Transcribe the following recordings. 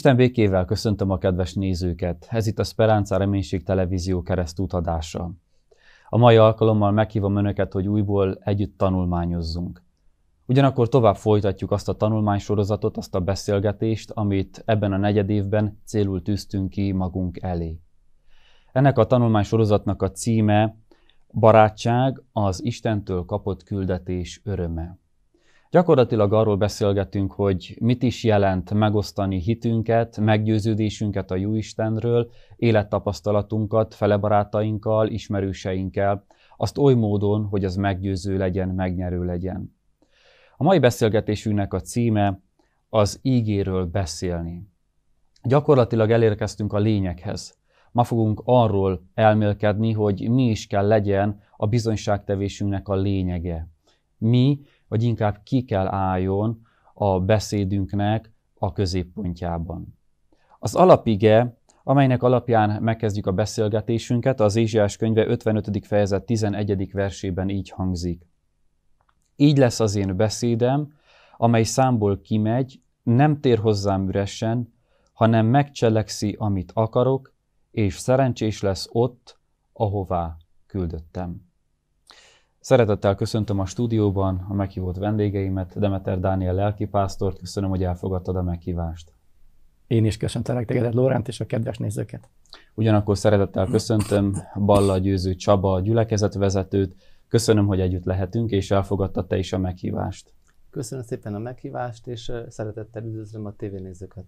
Isten békével köszöntöm a kedves nézőket. Ez itt a Speránca Reménység Televízió keresztútadása. A mai alkalommal meghívom Önöket, hogy újból együtt tanulmányozzunk. Ugyanakkor tovább folytatjuk azt a tanulmánysorozatot, azt a beszélgetést, amit ebben a negyed évben célul tűztünk ki magunk elé. Ennek a tanulmánysorozatnak a címe Barátság az Istentől kapott küldetés öröme. Gyakorlatilag arról beszélgetünk, hogy mit is jelent megosztani hitünket, meggyőződésünket a jó Istenről, élettapasztalatunkat felebarátainkkal, ismerőseinkkel, azt oly módon, hogy az meggyőző legyen, megnyerő legyen. A mai beszélgetésünknek a címe az ígéről beszélni. Gyakorlatilag elérkeztünk a lényeghez. Ma fogunk arról elmélkedni, hogy mi is kell legyen a bizonyságtevésünknek a lényege. Mi vagy inkább ki kell álljon a beszédünknek a középpontjában. Az alapige, amelynek alapján megkezdjük a beszélgetésünket, az Ézsiás könyve 55. fejezet 11. versében így hangzik. Így lesz az én beszédem, amely számból kimegy, nem tér hozzám üresen, hanem megcselekszi, amit akarok, és szerencsés lesz ott, ahová küldöttem. Szeretettel köszöntöm a stúdióban a meghívott vendégeimet, Demeter Dániel lelkipásztort, köszönöm, hogy elfogadtad a meghívást. Én is köszöntelek téged, Lóránt, és a kedves nézőket. Ugyanakkor szeretettel köszöntöm Balla Győző Csaba vezetőt. köszönöm, hogy együtt lehetünk, és elfogadta te is a meghívást. Köszönöm szépen a meghívást, és szeretettel üdvözlöm a tévénézőket.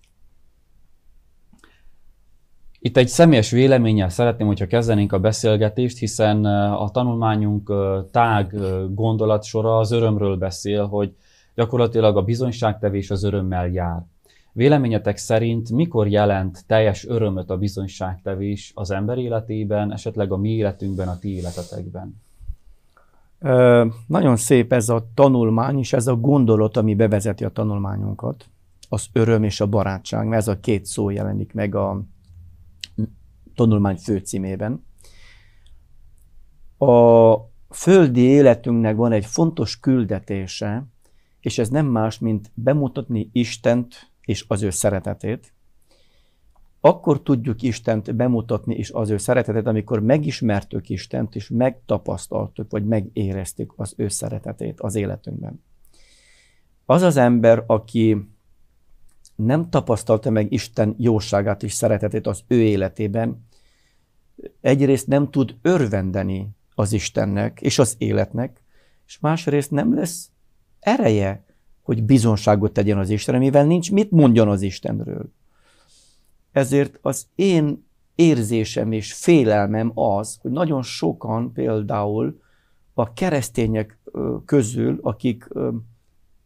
Itt egy személyes véleménnyel szeretném, hogyha kezdenénk a beszélgetést, hiszen a tanulmányunk tág gondolatsora az örömről beszél, hogy gyakorlatilag a bizonyságtevés az örömmel jár. Véleményetek szerint mikor jelent teljes örömöt a bizonyságtevés az ember életében, esetleg a mi életünkben, a ti életetekben? Ö, nagyon szép ez a tanulmány, és ez a gondolat, ami bevezeti a tanulmányunkat, az öröm és a barátság, mert ez a két szó jelenik meg a, tanulmány főcímében. A földi életünknek van egy fontos küldetése, és ez nem más, mint bemutatni Istent és az ő szeretetét. Akkor tudjuk Istent bemutatni és az ő szeretetét, amikor megismertük Istent, és megtapasztaltuk, vagy megéreztük az ő szeretetét az életünkben. Az az ember, aki nem tapasztalta meg Isten jóságát és szeretetét az ő életében, egyrészt nem tud örvendeni az Istennek és az életnek, és másrészt nem lesz ereje, hogy bizonságot tegyen az Istenre, mivel nincs mit mondjon az Istenről. Ezért az én érzésem és félelmem az, hogy nagyon sokan például a keresztények közül, akik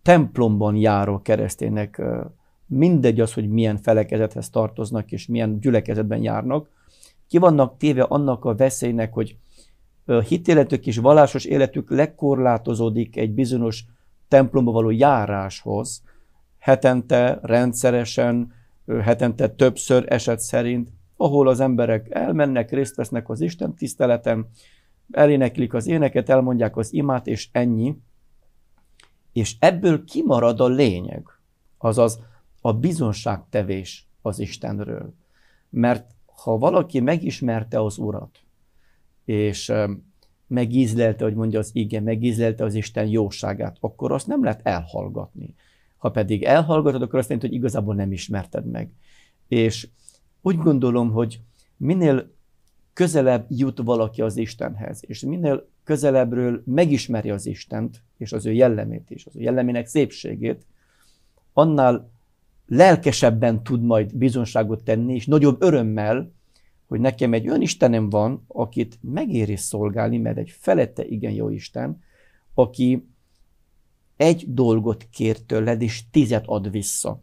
templomban járó kereszténynek mindegy az, hogy milyen felekezethez tartoznak és milyen gyülekezetben járnak, ki vannak téve annak a veszélynek, hogy hitéletük és vallásos életük lekorlátozódik egy bizonyos templomba való járáshoz, hetente, rendszeresen, hetente többször eset szerint, ahol az emberek elmennek, részt vesznek az Isten tiszteleten, eléneklik az éneket, elmondják az imát, és ennyi. És ebből kimarad a lényeg. Azaz, a bizonságtevés az Istenről. Mert ha valaki megismerte az Urat, és megízlelte, hogy mondja az igen, megízlelte az Isten jóságát, akkor azt nem lehet elhallgatni. Ha pedig elhallgatod, akkor azt jelenti, hogy igazából nem ismerted meg. És úgy gondolom, hogy minél közelebb jut valaki az Istenhez, és minél közelebbről megismeri az Istent, és az ő jellemét is, az ő jellemének szépségét, annál lelkesebben tud majd bizonságot tenni, és nagyobb örömmel, hogy nekem egy olyan Istenem van, akit megéri szolgálni, mert egy felette igen jó Isten, aki egy dolgot kér tőled, és tizet ad vissza.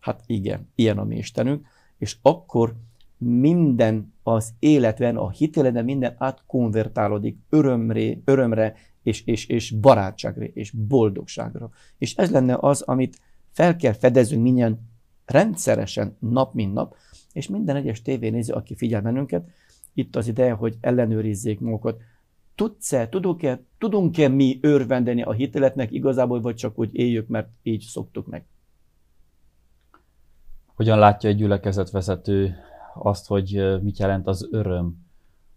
Hát igen, ilyen a mi Istenünk, és akkor minden az életben, a hiteleden minden átkonvertálódik örömre, örömre és, és, és barátságra, és boldogságra. És ez lenne az, amit fel kell fedezünk minden rendszeresen nap, mint nap, és minden egyes tévénéző, aki figyel bennünket, itt az ideje, hogy ellenőrizzék magukat. Tudsz-e, tudunk-e, tudunk-e mi örvendeni a hiteletnek igazából, vagy csak úgy éljük, mert így szoktuk meg? Hogyan látja egy gyülekezetvezető azt, hogy mit jelent az öröm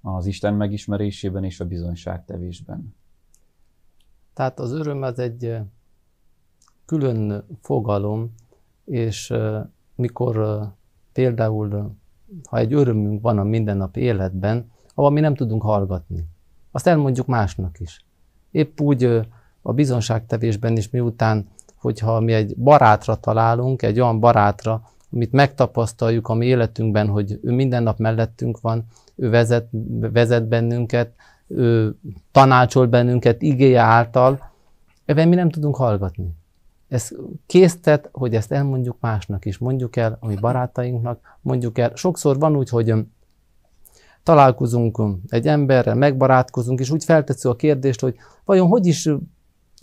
az Isten megismerésében és a bizonyságtevésben? Tehát az öröm az egy külön fogalom, és mikor például, ha egy örömünk van a mindennapi életben, ahol mi nem tudunk hallgatni, azt elmondjuk másnak is. Épp úgy a bizonságtevésben is miután, hogyha mi egy barátra találunk, egy olyan barátra, amit megtapasztaljuk a mi életünkben, hogy ő minden nap mellettünk van, ő vezet, vezet bennünket, ő tanácsol bennünket igéje által, ebben mi nem tudunk hallgatni ez késztet, hogy ezt elmondjuk másnak is, mondjuk el ami mhm. barátainknak, mondjuk el. Sokszor van úgy, hogy um, találkozunk um, egy emberrel, megbarátkozunk, és úgy feltetsző a kérdést, hogy vajon hogy is um,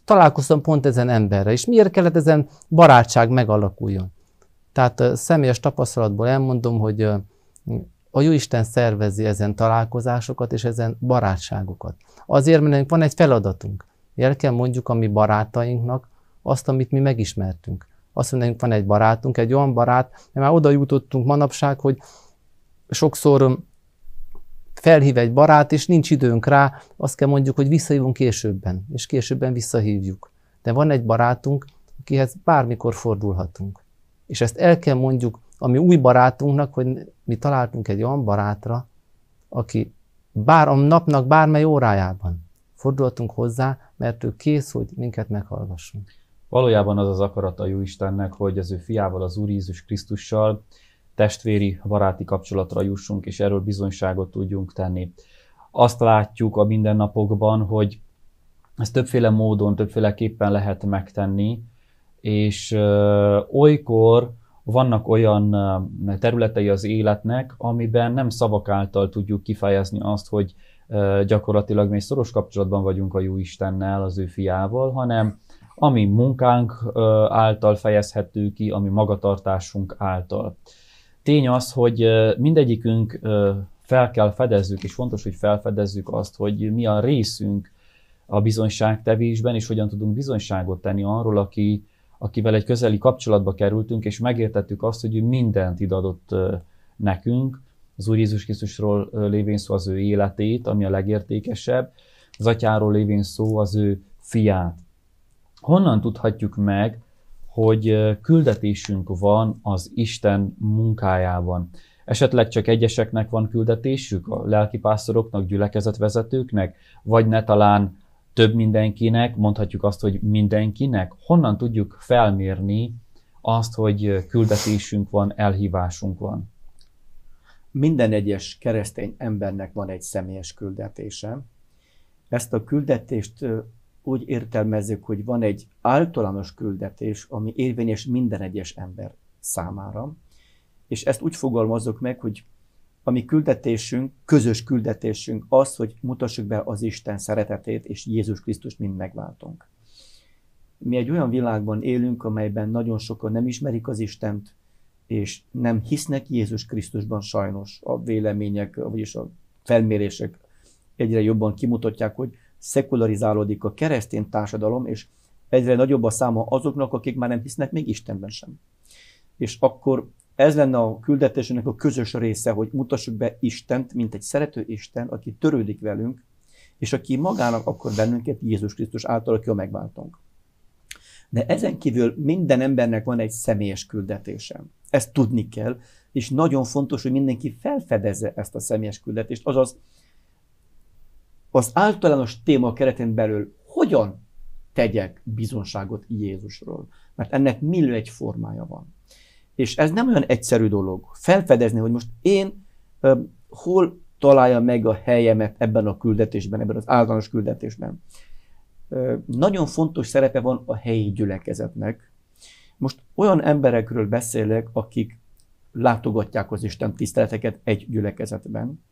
találkoztam pont ezen emberre, és miért kellett ezen barátság megalakuljon. Tehát uh, személyes tapasztalatból elmondom, hogy uh, a Jóisten szervezi ezen találkozásokat és ezen barátságokat. Azért, mert van egy feladatunk. El kell mondjuk a mi barátainknak, azt, amit mi megismertünk. Azt, hogy van egy barátunk, egy olyan barát, mert már oda jutottunk manapság, hogy sokszor felhív egy barát, és nincs időnk rá, azt kell mondjuk, hogy visszahívunk későbben, és későbben visszahívjuk. De van egy barátunk, akihez bármikor fordulhatunk. És ezt el kell mondjuk a mi új barátunknak, hogy mi találtunk egy olyan barátra, aki bár a napnak bármely órájában fordulhatunk hozzá, mert ő kész, hogy minket meghallgasson. Valójában az az akarat a jó Istennek, hogy az ő fiával, az Úr Jézus Krisztussal testvéri, baráti kapcsolatra jussunk, és erről bizonyságot tudjunk tenni. Azt látjuk a mindennapokban, hogy ezt többféle módon, többféleképpen lehet megtenni, és ö, olykor vannak olyan területei az életnek, amiben nem szavak által tudjuk kifejezni azt, hogy ö, gyakorlatilag mi szoros kapcsolatban vagyunk a Jó Istennel, az ő fiával, hanem ami munkánk által fejezhető ki, ami magatartásunk által. Tény az, hogy mindegyikünk fel kell fedezzük, és fontos, hogy felfedezzük azt, hogy mi a részünk a bizonyságtevésben, és hogyan tudunk bizonyságot tenni arról, aki, akivel egy közeli kapcsolatba kerültünk, és megértettük azt, hogy ő mindent idadott nekünk, az Úr Jézus Krisztusról lévén szó az ő életét, ami a legértékesebb, az atyáról lévén szó az ő fiát honnan tudhatjuk meg, hogy küldetésünk van az Isten munkájában? Esetleg csak egyeseknek van küldetésük, a lelkipásztoroknak, gyülekezetvezetőknek, vagy ne talán több mindenkinek, mondhatjuk azt, hogy mindenkinek? Honnan tudjuk felmérni azt, hogy küldetésünk van, elhívásunk van? Minden egyes keresztény embernek van egy személyes küldetése. Ezt a küldetést úgy értelmezzük, hogy van egy általános küldetés, ami érvényes minden egyes ember számára, és ezt úgy fogalmazok meg, hogy a mi küldetésünk, közös küldetésünk az, hogy mutassuk be az Isten szeretetét és Jézus Krisztust mind megváltunk. Mi egy olyan világban élünk, amelyben nagyon sokan nem ismerik az Istent, és nem hisznek Jézus Krisztusban sajnos. A vélemények, vagyis a felmérések egyre jobban kimutatják, hogy szekularizálódik a keresztény társadalom, és egyre nagyobb a száma azoknak, akik már nem hisznek még Istenben sem. És akkor ez lenne a küldetésének a közös része, hogy mutassuk be Istent, mint egy szerető Isten, aki törődik velünk, és aki magának akkor bennünket Jézus Krisztus által, aki a megváltunk. De ezen kívül minden embernek van egy személyes küldetése. Ezt tudni kell, és nagyon fontos, hogy mindenki felfedezze ezt a személyes küldetést, azaz az általános téma keretén belül hogyan tegyek bizonságot Jézusról. Mert ennek millő egy formája van. És ez nem olyan egyszerű dolog. Felfedezni, hogy most én um, hol találja meg a helyemet ebben a küldetésben, ebben az általános küldetésben. nagyon fontos szerepe van a helyi gyülekezetnek. Most olyan emberekről beszélek, akik látogatják az Isten tiszteleteket egy gyülekezetben.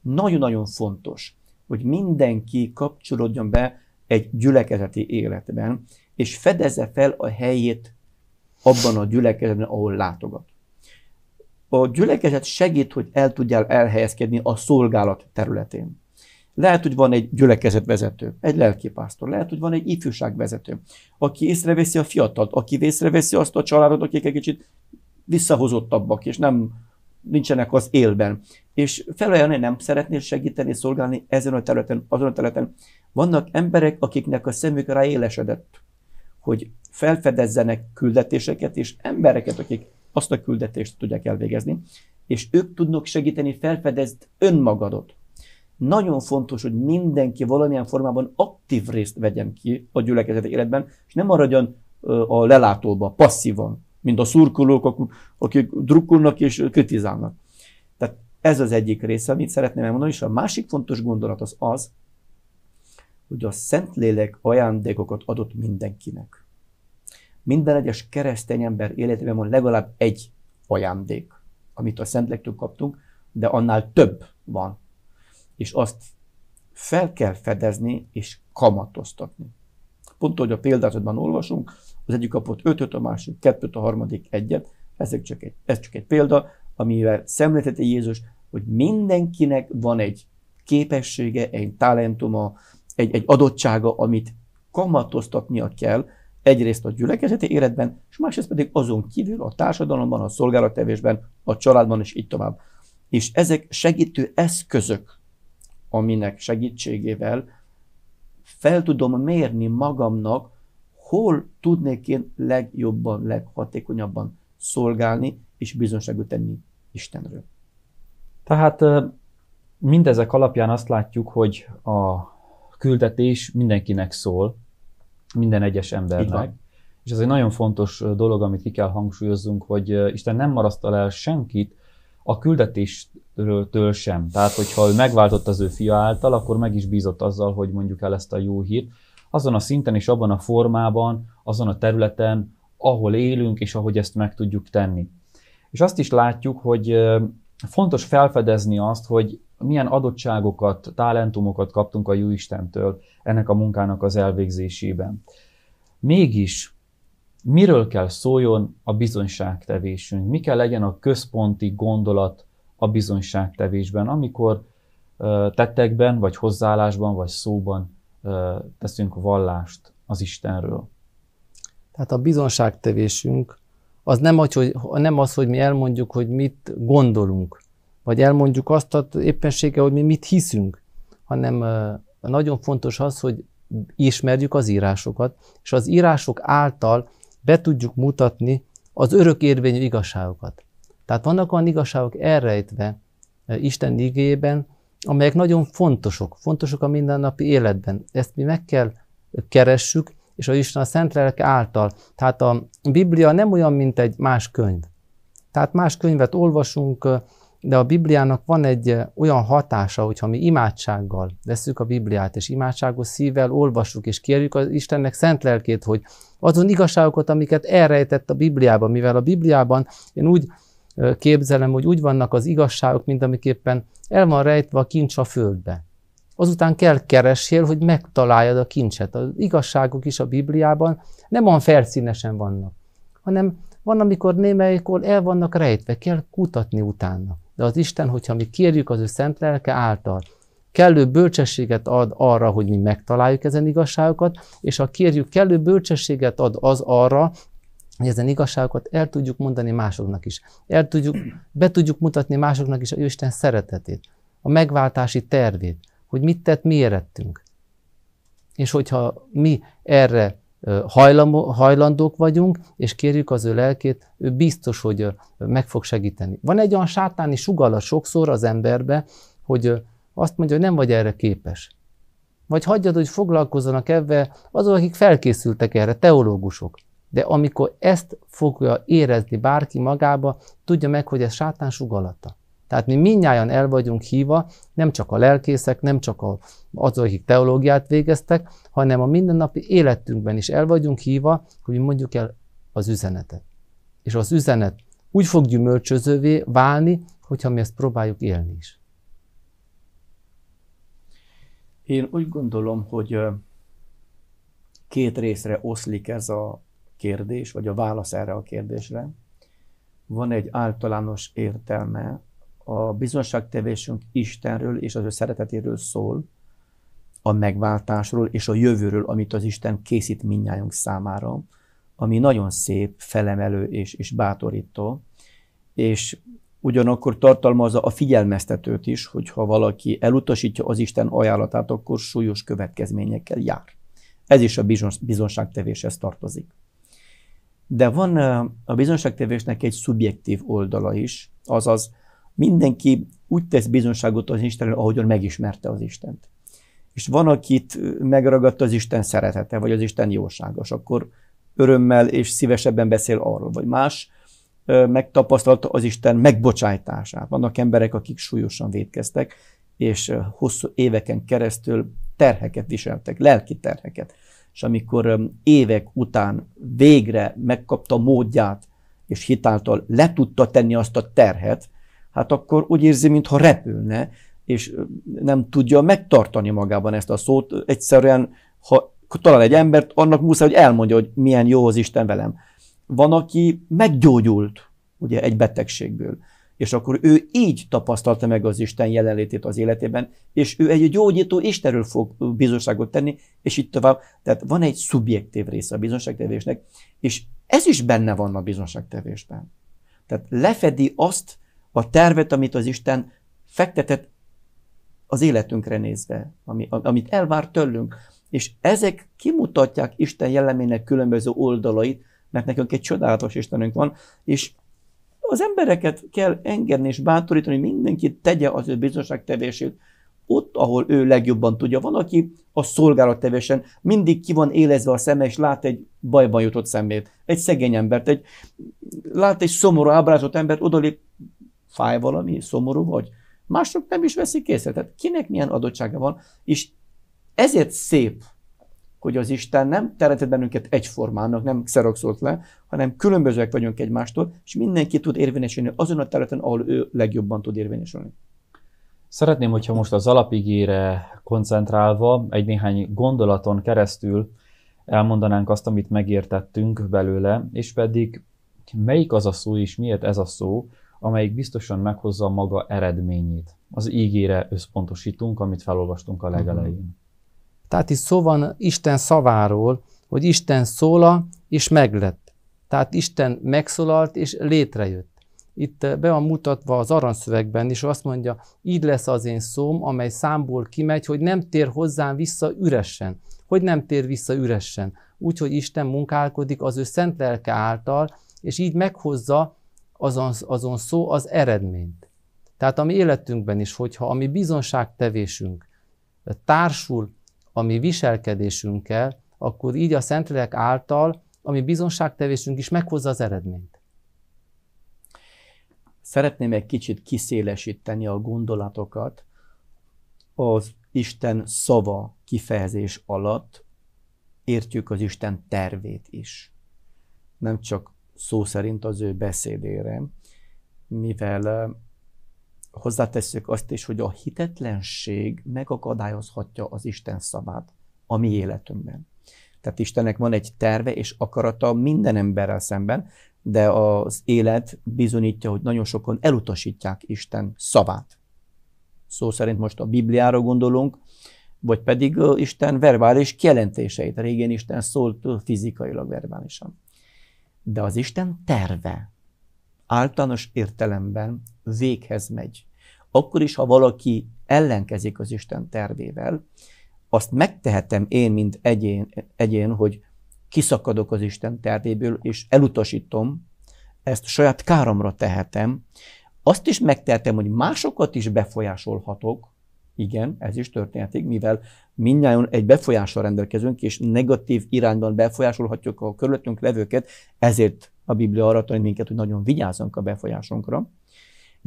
Nagyon-nagyon fontos hogy mindenki kapcsolódjon be egy gyülekezeti életben, és fedeze fel a helyét abban a gyülekezetben, ahol látogat. A gyülekezet segít, hogy el tudjál elhelyezkedni a szolgálat területén. Lehet, hogy van egy gyülekezetvezető, egy lelkipásztor, lehet, hogy van egy ifjúságvezető, aki észreveszi a fiatalt, aki észreveszi azt a családot, akik egy kicsit visszahozottabbak, és nem nincsenek az élben. És felajánlani nem szeretnél segíteni, szolgálni ezen a területen, azon a területen. Vannak emberek, akiknek a szemük ráélesedett, hogy felfedezzenek küldetéseket, és embereket, akik azt a küldetést tudják elvégezni, és ők tudnak segíteni felfedezd önmagadot. Nagyon fontos, hogy mindenki valamilyen formában aktív részt vegyen ki a gyülekezeti életben, és nem maradjon a lelátóba, passzívan mint a szurkolók, akik drukkolnak és kritizálnak. Tehát ez az egyik része, amit szeretném elmondani, és a másik fontos gondolat az az, hogy a Szentlélek ajándékokat adott mindenkinek. Minden egyes keresztény ember életében van legalább egy ajándék, amit a Szentlélektől kaptunk, de annál több van. És azt fel kell fedezni és kamatoztatni. Pont, hogy a példázatban olvasunk, az egyik kapott ötöt, a másik kettőt, a harmadik egyet. Ez csak egy, ez csak egy példa, amivel szemlélteti Jézus, hogy mindenkinek van egy képessége, egy talentuma, egy, egy adottsága, amit kamatoztatnia kell, egyrészt a gyülekezeti életben, és másrészt pedig azon kívül a társadalomban, a szolgálattevésben, a családban, és így tovább. És ezek segítő eszközök, aminek segítségével fel tudom mérni magamnak hol tudnék én legjobban, leghatékonyabban szolgálni és bizonságot tenni Istenről. Tehát mindezek alapján azt látjuk, hogy a küldetés mindenkinek szól, minden egyes embernek. És ez egy nagyon fontos dolog, amit ki kell hangsúlyozzunk, hogy Isten nem marasztal el senkit a küldetéstől sem. Tehát, hogyha ő megváltott az ő fia által, akkor meg is bízott azzal, hogy mondjuk el ezt a jó hírt azon a szinten és abban a formában, azon a területen, ahol élünk és ahogy ezt meg tudjuk tenni. És azt is látjuk, hogy fontos felfedezni azt, hogy milyen adottságokat, talentumokat kaptunk a Jó Istentől ennek a munkának az elvégzésében. Mégis, miről kell szóljon a bizonyságtevésünk? Mi kell legyen a központi gondolat a bizonyságtevésben, amikor tettekben, vagy hozzáállásban, vagy szóban teszünk vallást az Istenről. Tehát a bizonságtevésünk az nem az, hogy, nem az, hogy mi elmondjuk, hogy mit gondolunk, vagy elmondjuk azt a éppensége, hogy mi mit hiszünk, hanem nagyon fontos az, hogy ismerjük az írásokat, és az írások által be tudjuk mutatni az örök érvényű igazságokat. Tehát vannak olyan igazságok elrejtve Isten igében, amelyek nagyon fontosok, fontosok a mindennapi életben. Ezt mi meg kell keressük, és a Isten a Szent Lelke által. Tehát a Biblia nem olyan, mint egy más könyv. Tehát más könyvet olvasunk, de a Bibliának van egy olyan hatása, hogyha mi imádsággal veszük a Bibliát, és imádságos szívvel olvassuk, és kérjük az Istennek szent lelkét, hogy azon igazságokat, amiket elrejtett a Bibliában, mivel a Bibliában én úgy képzelem, hogy úgy vannak az igazságok, mint amiképpen el van rejtve a kincs a földbe. Azután kell keresél, hogy megtaláljad a kincset. Az igazságok is a Bibliában nem olyan felszínesen vannak, hanem van, amikor némelyikor el vannak rejtve, kell kutatni utána. De az Isten, hogyha mi kérjük az ő szent lelke által, kellő bölcsességet ad arra, hogy mi megtaláljuk ezen igazságokat, és ha kérjük, kellő bölcsességet ad az arra, hogy ezen igazságokat el tudjuk mondani másoknak is. El tudjuk, be tudjuk mutatni másoknak is a Isten szeretetét, a megváltási tervét, hogy mit tett mi érettünk. És hogyha mi erre hajlamo, hajlandók vagyunk, és kérjük az ő lelkét, ő biztos, hogy meg fog segíteni. Van egy olyan sátáni sugallat sokszor az emberbe, hogy azt mondja, hogy nem vagy erre képes. Vagy hagyjad, hogy foglalkozzanak ebben azok, akik felkészültek erre, teológusok. De amikor ezt fogja érezni bárki magába, tudja meg, hogy ez sátán sugalata. Tehát mi minnyáján el vagyunk híva, nem csak a lelkészek, nem csak azok, akik teológiát végeztek, hanem a mindennapi életünkben is el vagyunk híva, hogy mi mondjuk el az üzenetet. És az üzenet úgy fog gyümölcsözővé válni, hogyha mi ezt próbáljuk élni is. Én úgy gondolom, hogy két részre oszlik ez a kérdés, vagy a válasz erre a kérdésre. Van egy általános értelme, a bizonságtevésünk Istenről és az ő szeretetéről szól, a megváltásról és a jövőről, amit az Isten készít minnyájunk számára, ami nagyon szép, felemelő és, és bátorító, és ugyanakkor tartalmazza a figyelmeztetőt is, hogy ha valaki elutasítja az Isten ajánlatát, akkor súlyos következményekkel jár. Ez is a bizonságtevéshez tartozik. De van a bizonságtevésnek egy szubjektív oldala is, azaz mindenki úgy tesz bizonságot az Istenről, ahogyan megismerte az Istent. És van, akit megragadta az Isten szeretete, vagy az Isten jóságos, akkor örömmel és szívesebben beszél arról, vagy más megtapasztalta az Isten megbocsájtását. Vannak emberek, akik súlyosan védkeztek, és hosszú éveken keresztül terheket viseltek, lelki terheket és amikor évek után végre megkapta módját, és hitáltal le tudta tenni azt a terhet, hát akkor úgy érzi, mintha repülne, és nem tudja megtartani magában ezt a szót. Egyszerűen, ha talál egy embert, annak muszáj, hogy elmondja, hogy milyen jó az Isten velem. Van, aki meggyógyult ugye egy betegségből. És akkor ő így tapasztalta meg az Isten jelenlétét az életében, és ő egy gyógyító Istenről fog bizonságot tenni, és itt tovább. Tehát van egy szubjektív része a bizonságtevésnek, és ez is benne van a bizonságtevésben. Tehát lefedi azt a tervet, amit az Isten fektetett az életünkre nézve, ami, amit elvár tőlünk. És ezek kimutatják Isten jellemének különböző oldalait, mert nekünk egy csodálatos Istenünk van, és az embereket kell engedni és bátorítani, hogy mindenki tegye az ő biztonságtevését ott, ahol ő legjobban tudja. Van, aki a szolgálat tevesen mindig ki van élezve a szeme, és lát egy bajban jutott szemét, egy szegény embert, egy, lát egy szomorú ábrázolt embert, odalép, fáj valami, szomorú vagy. Mások nem is veszik észre. Tehát kinek milyen adottsága van, és ezért szép hogy az Isten nem teremtett bennünket egyformának, nem szerokszolt le, hanem különbözőek vagyunk egymástól, és mindenki tud érvényesülni azon a területen, ahol ő legjobban tud érvényesülni. Szeretném, hogyha most az alapigére koncentrálva, egy néhány gondolaton keresztül elmondanánk azt, amit megértettünk belőle, és pedig melyik az a szó és miért ez a szó, amelyik biztosan meghozza maga eredményét. Az ígére összpontosítunk, amit felolvastunk a legelején. Uh-huh. Tehát itt szó van Isten szaváról, hogy Isten szóla és meglett. Tehát Isten megszólalt és létrejött. Itt eh, be van mutatva az aranyszövegben és azt mondja, így lesz az én szóm, amely számból kimegy, hogy nem tér hozzám vissza üresen. Hogy nem tér vissza üresen? Úgy, hogy Isten munkálkodik az ő szent lelke által, és így meghozza azon, azon szó az eredményt. Tehát a mi életünkben is, hogyha a mi bizonságtevésünk eh, társul a mi viselkedésünkkel, akkor így a Szentlélek által a mi bizonságtevésünk is meghozza az eredményt. Szeretném egy kicsit kiszélesíteni a gondolatokat az Isten szava kifejezés alatt értjük az Isten tervét is. Nem csak szó szerint az ő beszédére, mivel hozzáteszük azt is, hogy a hitetlenség megakadályozhatja az Isten szabát a mi életünkben. Tehát Istennek van egy terve és akarata minden emberrel szemben, de az élet bizonyítja, hogy nagyon sokan elutasítják Isten szavát. Szó szerint most a Bibliára gondolunk, vagy pedig Isten verbális kielentéseit. Régen Isten szólt fizikailag verbálisan. De az Isten terve általános értelemben véghez megy akkor is, ha valaki ellenkezik az Isten tervével, azt megtehetem én, mint egyén, egyén hogy kiszakadok az Isten tervéből, és elutasítom, ezt saját káromra tehetem. Azt is megtehetem, hogy másokat is befolyásolhatok, igen, ez is történhetik, mivel mindnyáján egy befolyással rendelkezünk, és negatív irányban befolyásolhatjuk a körülöttünk levőket, ezért a Biblia arra tanít minket, hogy nagyon vigyázzunk a befolyásunkra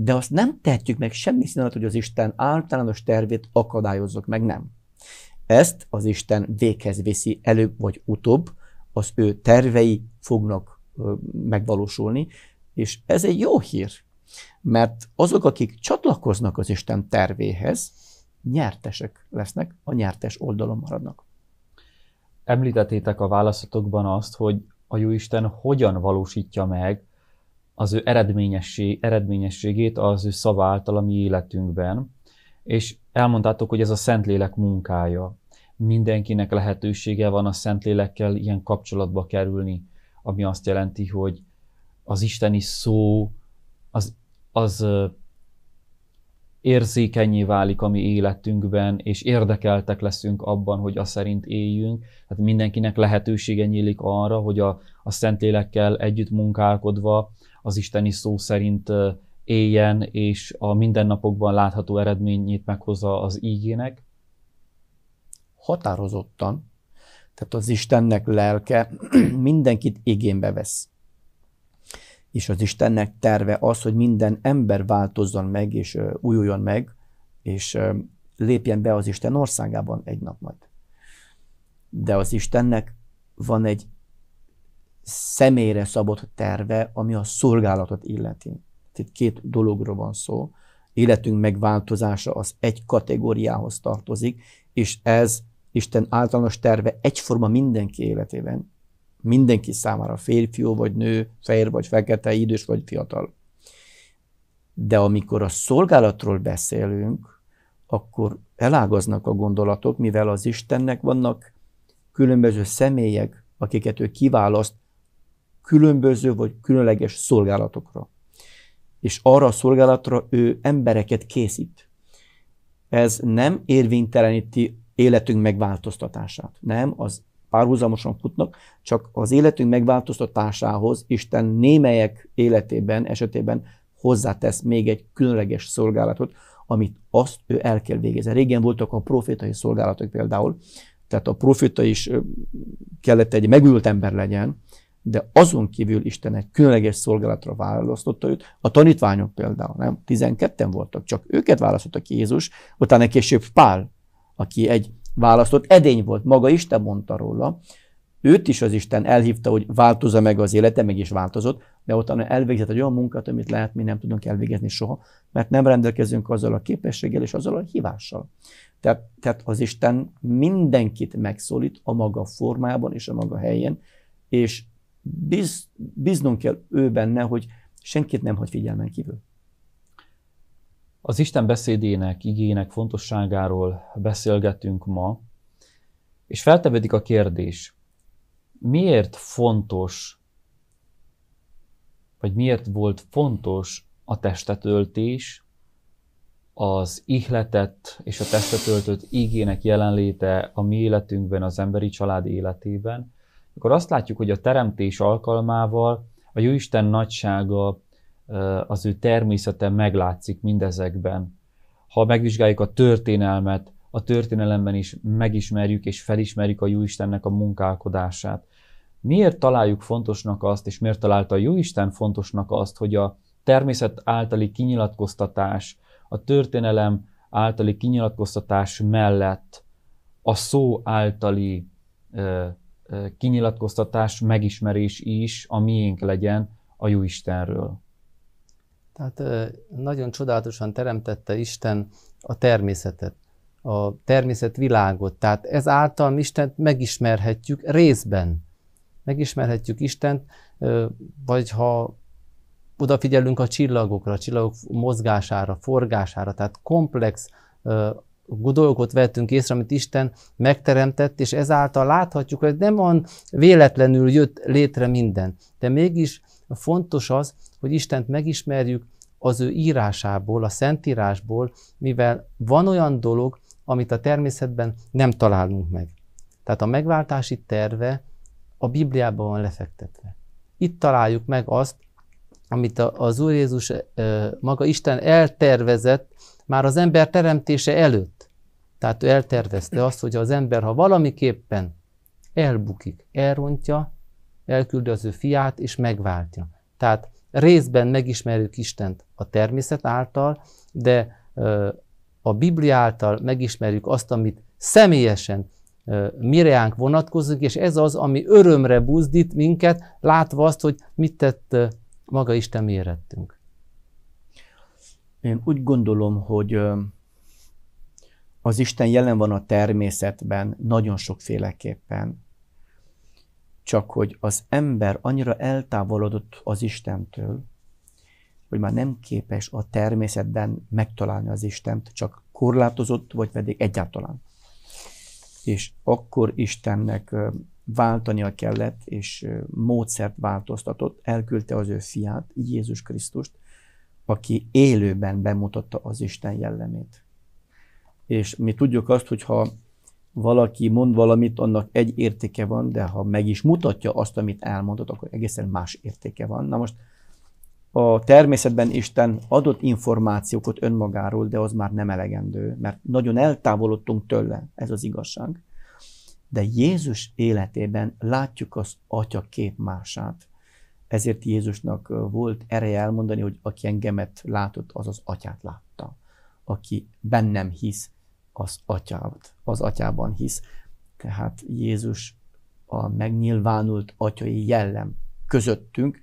de azt nem tehetjük meg semmi színet, hogy az Isten általános tervét akadályozzuk meg, nem. Ezt az Isten véghez viszi előbb vagy utóbb, az ő tervei fognak megvalósulni, és ez egy jó hír, mert azok, akik csatlakoznak az Isten tervéhez, nyertesek lesznek, a nyertes oldalon maradnak. Említettétek a válaszatokban azt, hogy a Jóisten hogyan valósítja meg az ő eredményesség, eredményességét az ő szava által a mi életünkben. És elmondtátok, hogy ez a Szentlélek munkája. Mindenkinek lehetősége van a Szentlélekkel ilyen kapcsolatba kerülni, ami azt jelenti, hogy az Isteni szó az, az érzékenyé válik a mi életünkben, és érdekeltek leszünk abban, hogy a szerint éljünk. Hát mindenkinek lehetősége nyílik arra, hogy a, a Szentlélekkel együtt munkálkodva az Isteni szó szerint éljen, és a mindennapokban látható eredményét meghozza az ígének. Határozottan, tehát az Istennek lelke mindenkit igénybe vesz és az Istennek terve az, hogy minden ember változzon meg, és újuljon meg, és lépjen be az Isten országában egy nap majd. De az Istennek van egy személyre szabott terve, ami a szolgálatot illeti. Itt két dologról van szó. Életünk megváltozása az egy kategóriához tartozik, és ez Isten általános terve egyforma mindenki életében mindenki számára férfiú vagy nő, fehér vagy fekete, idős vagy fiatal. De amikor a szolgálatról beszélünk, akkor elágaznak a gondolatok, mivel az Istennek vannak különböző személyek, akiket ő kiválaszt különböző vagy különleges szolgálatokra. És arra a szolgálatra ő embereket készít. Ez nem érvényteleníti életünk megváltoztatását. Nem, az párhuzamosan futnak, csak az életünk megváltoztatásához Isten némelyek életében, esetében hozzátesz még egy különleges szolgálatot, amit azt ő el kell végezni. Régen voltak a profétai szolgálatok például, tehát a profita is kellett egy megült ember legyen, de azon kívül Isten egy különleges szolgálatra választotta őt. A tanítványok például, nem? 12-en voltak, csak őket választotta ki Jézus, utána később Pál, aki egy választott, edény volt, maga Isten mondta róla, őt is az Isten elhívta, hogy változza meg az élete, meg is változott, de utána elvégzett egy olyan munkát, amit lehet mi nem tudunk elvégezni soha, mert nem rendelkezünk azzal a képességgel és azzal a hívással. Tehát, tehát az Isten mindenkit megszólít a maga formájában és a maga helyén, és biz, biznunk kell ő benne, hogy senkit nem hagy figyelmen kívül. Az Isten beszédének, igének fontosságáról beszélgetünk ma, és feltevedik a kérdés, miért fontos, vagy miért volt fontos a testetöltés, az ihletett és a testetöltött igének jelenléte a mi életünkben, az emberi család életében, akkor azt látjuk, hogy a teremtés alkalmával a Jóisten nagysága az ő természete meglátszik mindezekben. Ha megvizsgáljuk a történelmet, a történelemben is megismerjük és felismerjük a Jóistennek a munkálkodását. Miért találjuk fontosnak azt, és miért találta a Jóisten fontosnak azt, hogy a természet általi kinyilatkoztatás, a történelem általi kinyilatkoztatás mellett a szó általi ö, ö, kinyilatkoztatás, megismerés is a miénk legyen a Jóistenről. Tehát nagyon csodálatosan teremtette Isten a természetet, a természetvilágot. Tehát ezáltal Istent megismerhetjük részben. Megismerhetjük Istent, vagy ha odafigyelünk a csillagokra, a csillagok mozgására, forgására, tehát komplex dolgot vettünk észre, amit Isten megteremtett, és ezáltal láthatjuk, hogy nem van véletlenül jött létre minden. De mégis fontos az, hogy Istent megismerjük az ő írásából, a szentírásból, mivel van olyan dolog, amit a természetben nem találunk meg. Tehát a megváltási terve a Bibliában van lefektetve. Itt találjuk meg azt, amit az Úr Jézus maga Isten eltervezett már az ember teremtése előtt. Tehát ő eltervezte azt, hogy az ember, ha valamiképpen elbukik, elrontja, elküldi az ő fiát és megváltja. Tehát Részben megismerjük Istent a természet által, de a Biblia által megismerjük azt, amit személyesen mireánk vonatkozik, és ez az, ami örömre buzdít minket, látva azt, hogy mit tett maga Isten mérettünk. Én úgy gondolom, hogy az Isten jelen van a természetben nagyon sokféleképpen. Csak hogy az ember annyira eltávolodott az Istentől, hogy már nem képes a természetben megtalálni az Istent, csak korlátozott, vagy pedig egyáltalán. És akkor Istennek váltania kellett, és módszert változtatott, elküldte az ő fiát, Jézus Krisztust, aki élőben bemutatta az Isten jellemét. És mi tudjuk azt, hogy ha valaki mond valamit, annak egy értéke van, de ha meg is mutatja azt, amit elmondott, akkor egészen más értéke van. Na most a természetben Isten adott információkat önmagáról, de az már nem elegendő, mert nagyon eltávolodtunk tőle, ez az igazság. De Jézus életében látjuk az atya képmását. Ezért Jézusnak volt ereje elmondani, hogy aki engemet látott, az az atyát látta. Aki bennem hisz, az atyát, az atyában hisz. Tehát Jézus a megnyilvánult atyai jellem közöttünk,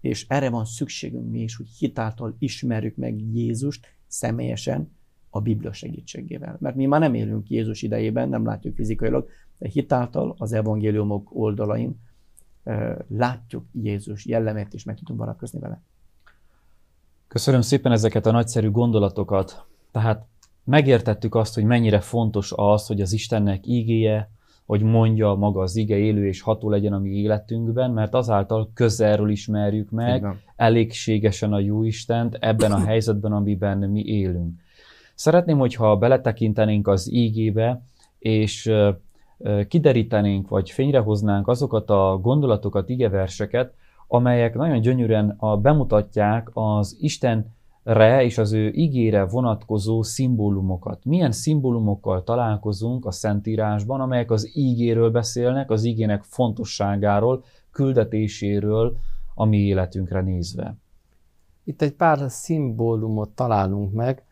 és erre van szükségünk mi is, hogy hitáltal ismerjük meg Jézust személyesen a Biblia segítségével. Mert mi már nem élünk Jézus idejében, nem látjuk fizikailag, de hitáltal az evangéliumok oldalain látjuk Jézus jellemét, és meg tudunk barátkozni vele. Köszönöm szépen ezeket a nagyszerű gondolatokat. Tehát megértettük azt, hogy mennyire fontos az, hogy az Istennek ígéje, hogy mondja maga az ige élő és ható legyen a mi életünkben, mert azáltal közelről ismerjük meg Igen. elégségesen a jó Istent ebben a helyzetben, amiben mi élünk. Szeretném, hogyha beletekintenénk az ígébe, és kiderítenénk, vagy fényrehoznánk azokat a gondolatokat, igeverseket, amelyek nagyon gyönyörűen bemutatják az Isten re és az ő igére vonatkozó szimbólumokat. Milyen szimbólumokkal találkozunk a Szentírásban, amelyek az ígéről beszélnek, az ígének fontosságáról, küldetéséről a mi életünkre nézve. Itt egy pár szimbólumot találunk meg,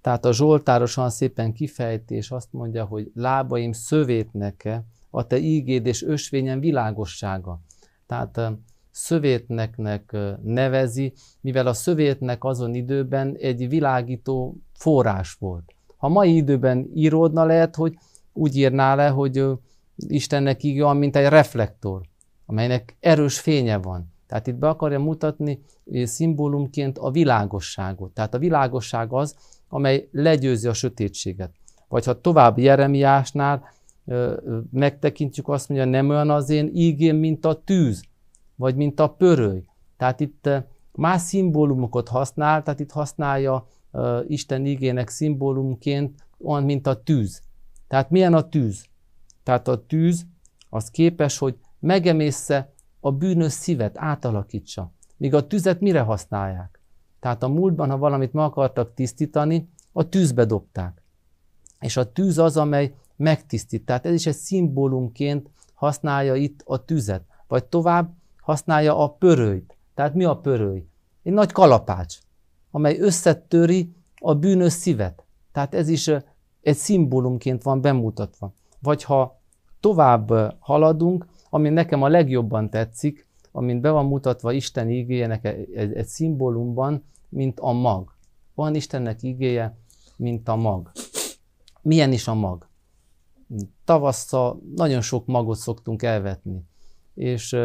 tehát a Zsoltáros szépen kifejti, és azt mondja, hogy lábaim szövét neke, a te ígéd és ösvényen világossága. Tehát szövétneknek nevezi, mivel a szövétnek azon időben egy világító forrás volt. Ha mai időben íródna, lehet, hogy úgy írná le, hogy Istennek így van, mint egy reflektor, amelynek erős fénye van. Tehát itt be akarja mutatni szimbólumként a világosságot. Tehát a világosság az, amely legyőzi a sötétséget. Vagy ha tovább Jeremiásnál megtekintjük, azt mondja, nem olyan az én ígém, mint a tűz, vagy mint a pöröly. Tehát itt más szimbólumokat használ, tehát itt használja uh, Isten igének szimbólumként olyan, mint a tűz. Tehát milyen a tűz? Tehát a tűz az képes, hogy megemészze a bűnös szívet, átalakítsa. Míg a tüzet mire használják? Tehát a múltban, ha valamit meg akartak tisztítani, a tűzbe dobták. És a tűz az, amely megtisztít. Tehát ez is egy szimbólumként használja itt a tüzet. Vagy tovább használja a pörőt. Tehát mi a pörőj? Egy nagy kalapács, amely összetöri a bűnös szívet. Tehát ez is egy szimbólumként van bemutatva. Vagy ha tovább haladunk, ami nekem a legjobban tetszik, amint be van mutatva Isten ígéjének egy, e, egy szimbólumban, mint a mag. Van Istennek ígéje, mint a mag. Milyen is a mag? Tavasszal nagyon sok magot szoktunk elvetni, és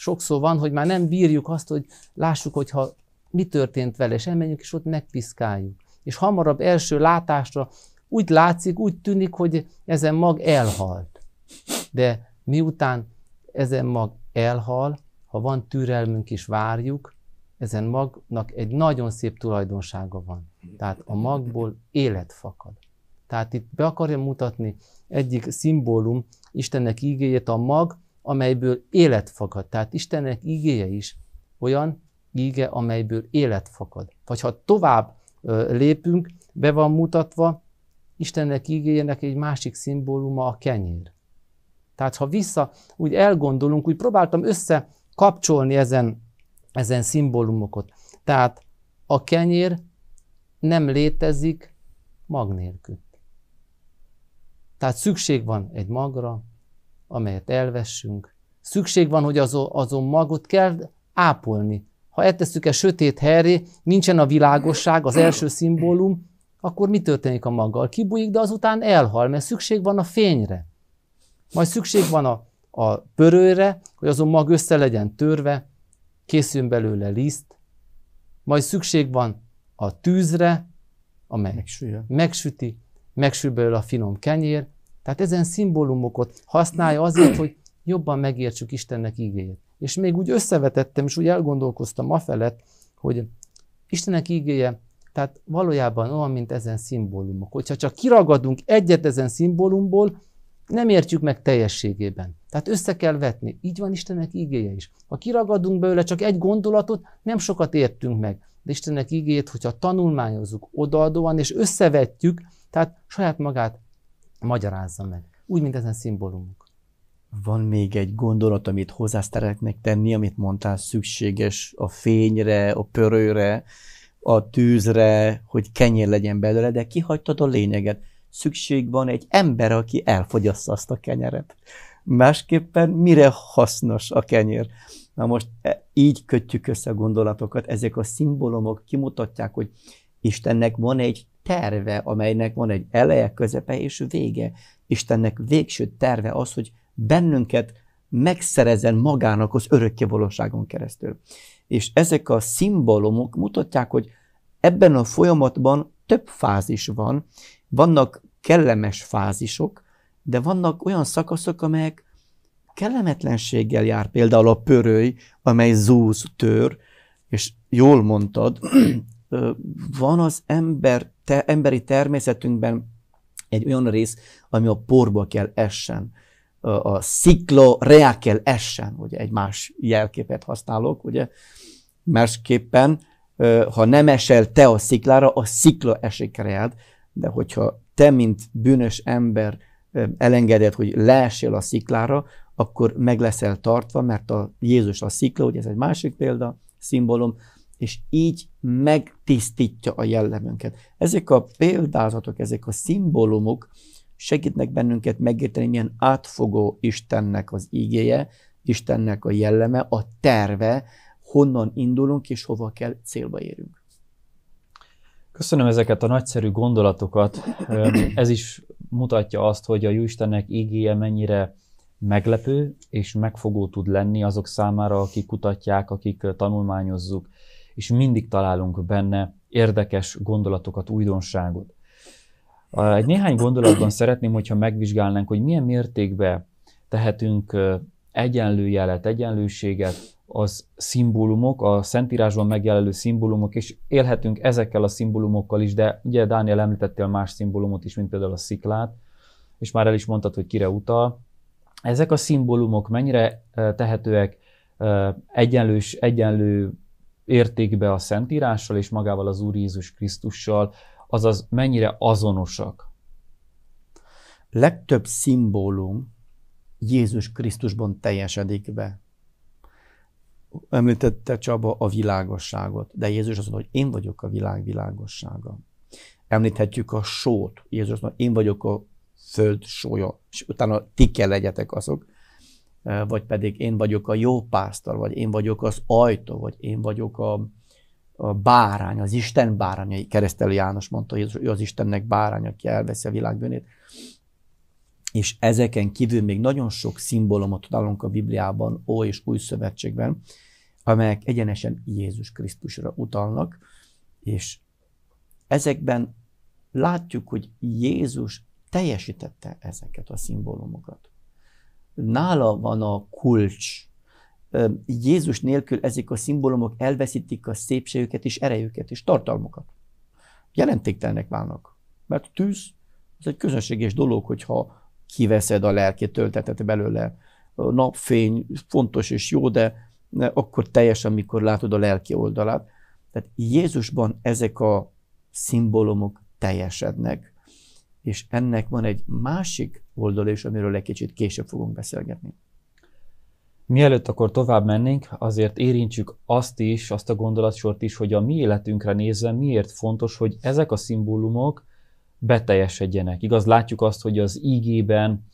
sokszor van, hogy már nem bírjuk azt, hogy lássuk, hogyha mi történt vele, és elmenjünk, és ott megpiszkáljuk. És hamarabb első látásra úgy látszik, úgy tűnik, hogy ezen mag elhalt. De miután ezen mag elhal, ha van türelmünk is, várjuk, ezen magnak egy nagyon szép tulajdonsága van. Tehát a magból élet fakad. Tehát itt be akarja mutatni egyik szimbólum Istennek ígéjét, a mag amelyből élet fakad. Tehát Istennek ígéje is olyan íge, amelyből élet fakad. Vagy ha tovább lépünk, be van mutatva, Istennek ígéjének egy másik szimbóluma a kenyér. Tehát ha vissza úgy elgondolunk, úgy próbáltam összekapcsolni ezen, ezen szimbólumokat. Tehát a kenyér nem létezik mag nélkül. Tehát szükség van egy magra, amelyet elvessünk. Szükség van, hogy azon, azon magot kell ápolni. Ha eltesszük e sötét helyre, nincsen a világosság, az első szimbólum, akkor mi történik a maggal? Kibújik, de azután elhal, mert szükség van a fényre. Majd szükség van a, a pörőre, hogy azon mag össze legyen törve, készüljön belőle liszt. Majd szükség van a tűzre, amely megsüljön. megsüti, megsül belőle a finom kenyér, tehát ezen szimbólumokat használja azért, hogy jobban megértsük Istennek ígéjét. És még úgy összevetettem, és úgy elgondolkoztam afelett, hogy Istennek ígéje, tehát valójában olyan, mint ezen szimbólumok. Hogyha csak kiragadunk egyet ezen szimbólumból, nem értjük meg teljességében. Tehát össze kell vetni. Így van Istennek ígéje is. Ha kiragadunk belőle csak egy gondolatot, nem sokat értünk meg. De Istennek ígéjét, hogyha tanulmányozzuk odaadóan és összevetjük, tehát saját magát Magyarázza meg. Úgy, mint ezen szimbólumok. Van még egy gondolat, amit hozzá szeretnék tenni, amit mondtál, szükséges a fényre, a pörőre, a tűzre, hogy kenyér legyen belőle, de kihagytad a lényeget. Szükség van egy ember, aki elfogyassza azt a kenyeret. Másképpen mire hasznos a kenyér? Na most e, így kötjük össze a gondolatokat, ezek a szimbólumok kimutatják, hogy Istennek van egy terve, amelynek van egy eleje, közepe és vége. Istennek végső terve az, hogy bennünket megszerezzen magának az örökké valóságon keresztül. És ezek a szimbólumok mutatják, hogy ebben a folyamatban több fázis van. Vannak kellemes fázisok, de vannak olyan szakaszok, amelyek kellemetlenséggel jár, például a pöröly, amely zúz, tör, és jól mondtad, van az ember te, emberi természetünkben egy olyan rész, ami a porba kell essen, a szikla reá kell essen, ugye egy más jelképet használok, ugye, másképpen, ha nem esel te a sziklára, a szikla esik reád, de hogyha te, mint bűnös ember elengeded, hogy leesél a sziklára, akkor meg leszel tartva, mert a Jézus a szikla, ugye ez egy másik példa, szimbólum, és így megtisztítja a jellemünket. Ezek a példázatok, ezek a szimbólumok segítnek bennünket megérteni, milyen átfogó Istennek az ígéje, Istennek a jelleme, a terve, honnan indulunk és hova kell célba érünk. Köszönöm ezeket a nagyszerű gondolatokat. Ez is mutatja azt, hogy a Jóistennek ígéje mennyire meglepő és megfogó tud lenni azok számára, akik kutatják, akik tanulmányozzuk és mindig találunk benne érdekes gondolatokat, újdonságot. Egy néhány gondolatban szeretném, hogyha megvizsgálnánk, hogy milyen mértékben tehetünk egyenlő jelet, egyenlőséget, az szimbólumok, a Szentírásban megjelenő szimbólumok, és élhetünk ezekkel a szimbólumokkal is, de ugye Dániel említettél más szimbólumot is, mint például a sziklát, és már el is mondtad, hogy kire utal. Ezek a szimbólumok mennyire tehetőek egyenlős, egyenlő értékbe a Szentírással és magával az Úr Jézus Krisztussal, azaz mennyire azonosak. Legtöbb szimbólum Jézus Krisztusban teljesedik be. Említette Csaba a világosságot, de Jézus azt mondta, hogy én vagyok a világ világossága. Említhetjük a sót. Jézus azt mondta, én vagyok a föld sója, és utána ti kell legyetek azok, vagy pedig én vagyok a jó pásztor, vagy én vagyok az ajtó, vagy én vagyok a, a bárány, az Isten báránya. Keresztelő János mondta, hogy ő az Istennek báránya, aki elveszi a világ bűnét. És ezeken kívül még nagyon sok szimbólumot találunk a Bibliában, Ó és Új Szövetségben, amelyek egyenesen Jézus Krisztusra utalnak, és ezekben látjuk, hogy Jézus teljesítette ezeket a szimbólumokat nála van a kulcs. Jézus nélkül ezek a szimbólumok elveszítik a szépségüket és erejüket és tartalmukat. Jelentéktelnek válnak. Mert a tűz az egy közönséges dolog, hogyha kiveszed a lelkét, töltetet belőle. A napfény fontos és jó, de akkor teljesen, mikor látod a lelki oldalát. Tehát Jézusban ezek a szimbólumok teljesednek, és ennek van egy másik oldal is, amiről egy kicsit később fogunk beszélgetni. Mielőtt akkor tovább mennénk, azért érintsük azt is, azt a gondolatsort is, hogy a mi életünkre nézve miért fontos, hogy ezek a szimbólumok beteljesedjenek. Igaz, látjuk azt, hogy az ígében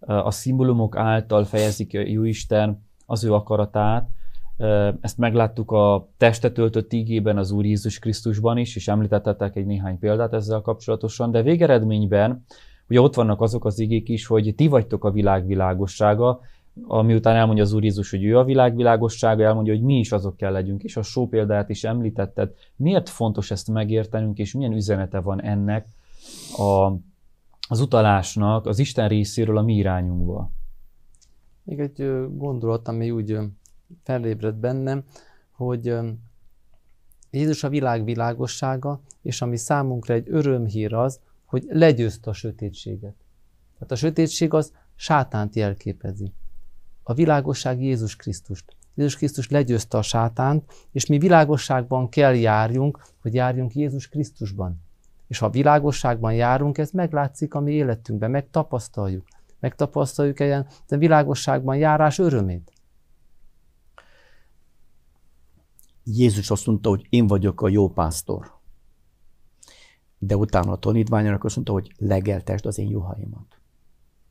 eh, a szimbólumok által fejezik Jóisten az ő akaratát, eh, ezt megláttuk a testet öltött ígében az Úr Jézus Krisztusban is, és említettetek egy néhány példát ezzel kapcsolatosan, de végeredményben Ugye ott vannak azok az igék is, hogy ti vagytok a világ világossága, amiután elmondja az Úr Jézus, hogy ő a világ világossága, elmondja, hogy mi is azok kell legyünk, és a só példáját is említetted. Miért fontos ezt megértenünk, és milyen üzenete van ennek a, az utalásnak az Isten részéről a mi irányunkba? Még egy gondolat, ami úgy felébredt bennem, hogy Jézus a világ világossága, és ami számunkra egy örömhír az, hogy legyőzte a sötétséget. Tehát a sötétség az sátánt jelképezi. A világosság Jézus Krisztust. Jézus Krisztus legyőzte a sátánt, és mi világosságban kell járjunk, hogy járjunk Jézus Krisztusban. És ha világosságban járunk, ez meglátszik a mi életünkben, megtapasztaljuk. Megtapasztaljuk ilyen de világosságban járás örömét. Jézus azt mondta, hogy én vagyok a jó pásztor de utána a tanítványának azt mondta, hogy legeltest az én juhaimat.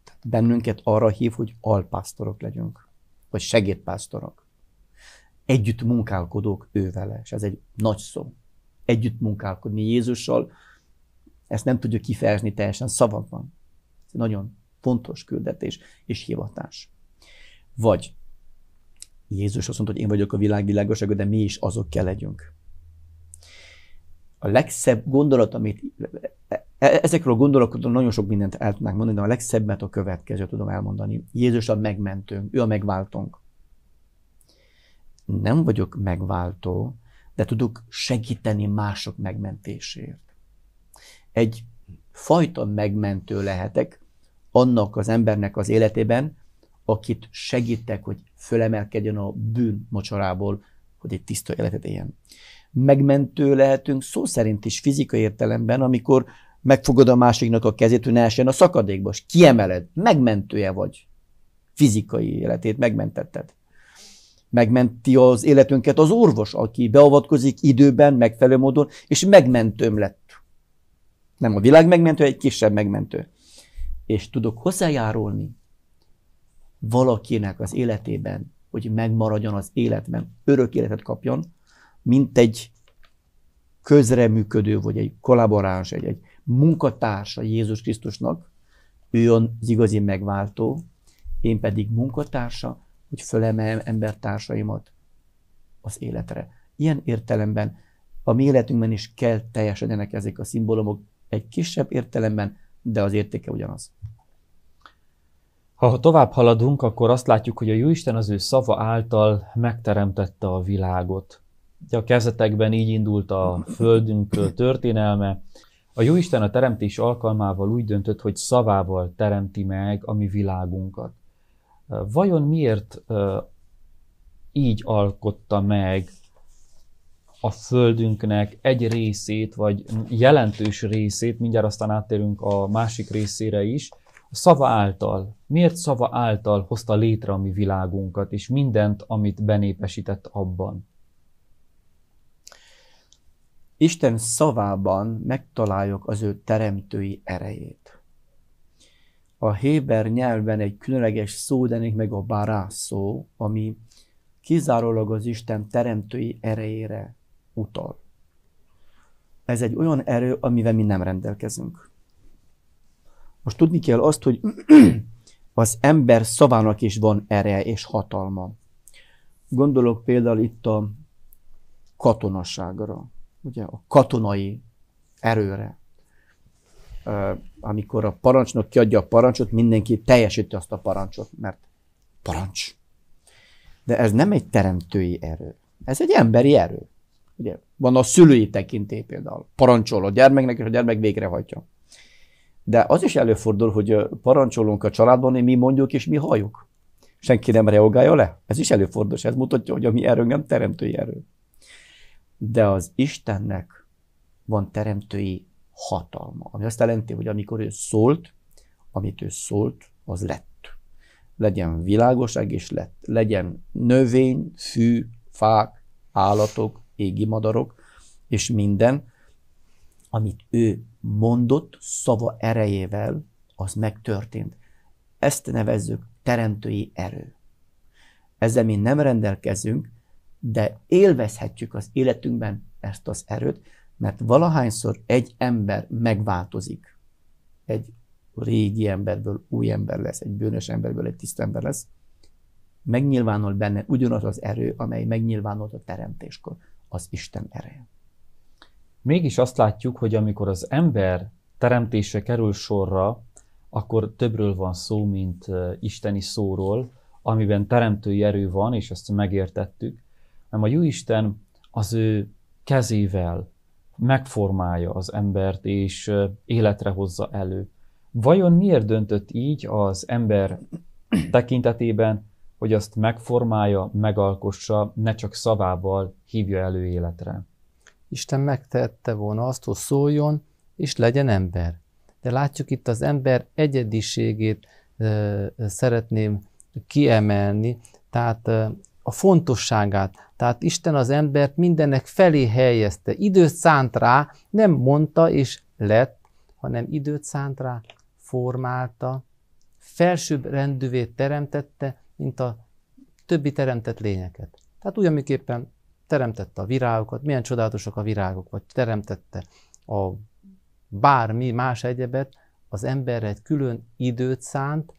Tehát bennünket arra hív, hogy alpásztorok legyünk, vagy segédpásztorok. Együtt munkálkodók ővele, és ez egy nagy szó. Együtt munkálkodni Jézussal, ezt nem tudjuk kifejezni teljesen szavakban. Ez nagyon fontos küldetés és hivatás. Vagy Jézus azt mondta, hogy én vagyok a világ világosága, de mi is azok kell legyünk a legszebb gondolat, amit e-, e-, ezekről a gondolatokról nagyon sok mindent el tudnánk mondani, de a legszebbet a következő tudom elmondani. Jézus a megmentőnk, ő a megváltónk. Nem vagyok megváltó, de tudok segíteni mások megmentésért. Egy fajta megmentő lehetek annak az embernek az életében, akit segítek, hogy fölemelkedjen a bűn mocsarából, hogy egy tiszta életet éljen megmentő lehetünk szó szerint is fizikai értelemben, amikor megfogod a másiknak a kezét, hogy ne essen a szakadékba, és kiemeled, megmentője vagy. Fizikai életét megmentetted. Megmenti az életünket az orvos, aki beavatkozik időben, megfelelő módon, és megmentőm lett. Nem a világ megmentő, egy kisebb megmentő. És tudok hozzájárulni valakinek az életében, hogy megmaradjon az életben, örök életet kapjon, mint egy közreműködő, vagy egy kollaboráns, egy, egy munkatársa Jézus Krisztusnak, ő az igazi megváltó, én pedig munkatársa, hogy fölemeljem embertársaimat az életre. Ilyen értelemben a mi életünkben is kell teljesedjenek ezek a szimbólumok, egy kisebb értelemben, de az értéke ugyanaz. Ha tovább haladunk, akkor azt látjuk, hogy a Jóisten az ő szava által megteremtette a világot a kezetekben így indult a földünk történelme. A Jóisten a teremtés alkalmával úgy döntött, hogy szavával teremti meg a mi világunkat. Vajon miért így alkotta meg a földünknek egy részét, vagy jelentős részét, mindjárt aztán áttérünk a másik részére is, szava által, miért szava által hozta létre a mi világunkat, és mindent, amit benépesített abban? Isten szavában megtaláljuk az ő teremtői erejét. A héber nyelven egy különleges szó denik meg a bará szó, ami kizárólag az Isten teremtői erejére utal. Ez egy olyan erő, amivel mi nem rendelkezünk. Most tudni kell azt, hogy az ember szavának is van ereje és hatalma. Gondolok például itt a katonaságra ugye a katonai erőre. Amikor a parancsnok kiadja a parancsot, mindenki teljesíti azt a parancsot, mert parancs. De ez nem egy teremtői erő. Ez egy emberi erő. Ugye, van a szülői tekintély például. Parancsol a gyermeknek, és a gyermek végrehajtja. De az is előfordul, hogy parancsolunk a családban, és mi mondjuk, és mi halljuk. Senki nem reagálja le. Ez is előfordul, és ez mutatja, hogy a mi erőnk nem teremtői erő de az Istennek van teremtői hatalma, ami azt jelenti, hogy amikor ő szólt, amit ő szólt, az lett. Legyen világoság és lett. Legyen növény, fű, fák, állatok, égi madarok, és minden, amit ő mondott szava erejével, az megtörtént. Ezt nevezzük teremtői erő. Ezzel mi nem rendelkezünk, de élvezhetjük az életünkben ezt az erőt, mert valahányszor egy ember megváltozik, egy régi emberből új ember lesz, egy bűnös emberből egy tiszt ember lesz, megnyilvánul benne ugyanaz az erő, amely megnyilvánult a teremtéskor, az Isten ereje. Mégis azt látjuk, hogy amikor az ember teremtése kerül sorra, akkor többről van szó, mint isteni szóról, amiben teremtői erő van, és ezt megértettük hanem a Jóisten az ő kezével megformálja az embert és életre hozza elő. Vajon miért döntött így az ember tekintetében, hogy azt megformálja, megalkossa, ne csak szavával hívja elő életre? Isten megtette volna azt, hogy szóljon, és legyen ember. De látjuk itt az ember egyediségét e, szeretném kiemelni, tehát fontosságát. Tehát Isten az embert mindennek felé helyezte, időt szánt rá, nem mondta és lett, hanem időt szánt rá, formálta, felsőbb rendűvé teremtette, mint a többi teremtett lényeket. Tehát ugyanmiképpen teremtette a virágokat, milyen csodálatosak a virágok, vagy teremtette a bármi más egyebet, az emberre egy külön időt szánt,